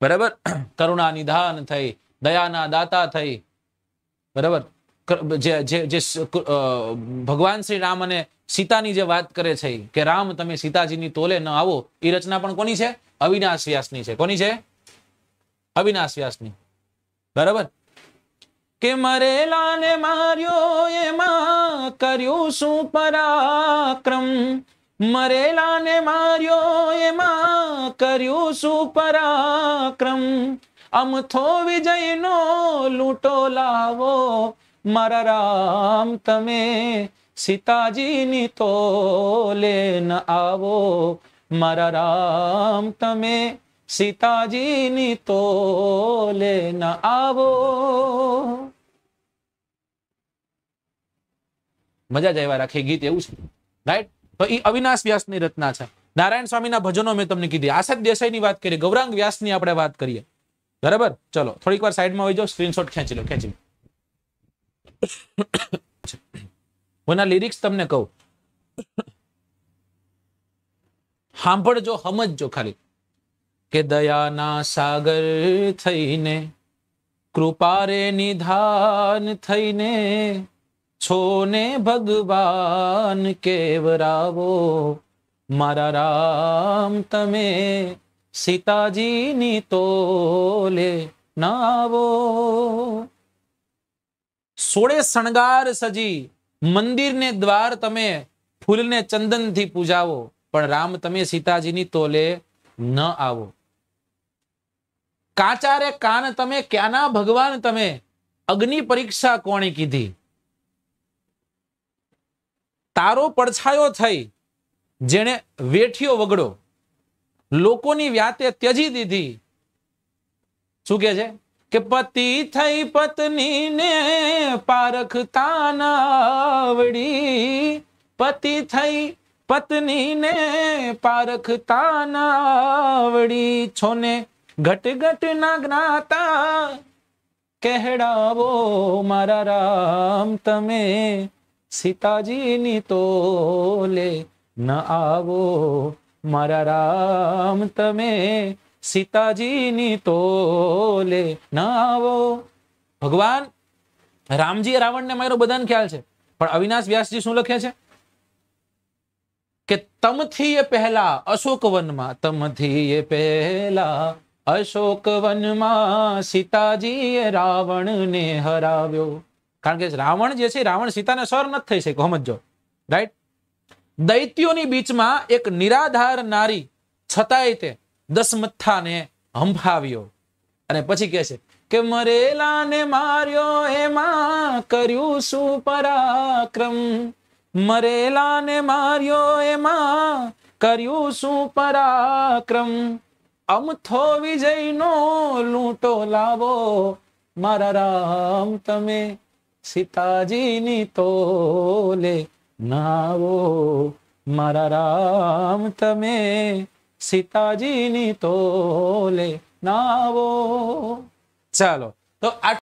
બરાબર કરુણા નિધાન થઈ દયાના દાતા થઈ બરાબર જે જે જે ભગવાન શ્રી રામ અને સીતાની જે વાત કરે છે કે રામ તમે સીતાજીની તોલે ન આવો એ રચના પણ કોની છે અવિનાશ વ્યાસની છે કોની છે અવિનાશ વ્યાસની બરાબર કે મરેલાને માર્યો એમાં કર્યું શું પરાક્રમ મરેલા ને માર્યો એમાં કર્યું શું પરાક્રમ અમથો વિજયનો લૂંટો લાવો મારા રામ તમે સીતાજીની તો લેન આવો મારા રામ તમે સીતાજીની તો લેન આવો મજા જ રાખે ગીત એવું છે રાઈટ तो ई अविनाश व्यास की रचना है नारायण स्वामी भजनों में तुमने कीधी आसद देसाई बात करिए गौरांग व्यास की आप बात करिए बराबर चलो थोड़ी बार साइड में हो जाओ स्क्रीनशॉट खेच लो खेच लो लिरिक्स तमने कहू जो हमज जो खाली के दयाना सागर थई ने कृपारे निधान थई ने છો ને ભગવાન કેવરાવો મારા રામ તમે સીતાજીની તોલે નાવો સોળે શણગાર સજી મંદિરને દ્વાર તમે ફૂલને ચંદનથી પૂજાવો પણ રામ તમે સીતાજીની તોલે ન આવો કાચારે કાન તમે ક્યાંના ભગવાન તમે અગ્નિ પરીક્ષા કોણે કીધી તારો પડછાયો થઈ જેણે વેઠિયો વગડો લોકોની વ્યાતે ત્યજી દીધી શું કે છે કે પતિ થઈ પત્નીને પારખતા ન પતિ થઈ પત્નીને પારખતા ન આવડી છોને ઘટ ઘટ ના જ્ઞાતા કહેડાવો મારા રામ તમે સીતાજીની તોલે ન આવો મારા રામ તમે સીતાજીની તોલે ન આવો ભગવાન રામજીએ રાવણને માર્યો બધાને ખ્યાલ છે પણ અવિનાશ વ્યાસજી શું લખે છે કે તમથી એ પહેલા અશોક વનમાં તમથી એ પહેલા અશોકવનમાં વનમાં સીતાજીએ રાવણને હરાવ્યો કારણ કે રાવણ જે છે રાવણ સીતાને સર નથી થઈ શક્યો સમજો રાઈટ દૈત્યોની બીચમાં એક નિરાધાર નારી છતાંય તે દસમથાને હંભાવ્યો અને પછી કે છે કે મરેલાને માર્યો એમાં કર્યું શું પરાક્રમ મરેલાને માર્યો એમાં કર્યું શું પરાક્રમ અમથો વિજયનો લૂંટો લાવો મારા રામ તમે સીતાજીની તોલે નાવો મારા રામ તમે સીતાજીની તોલે નાવો ચાલો તો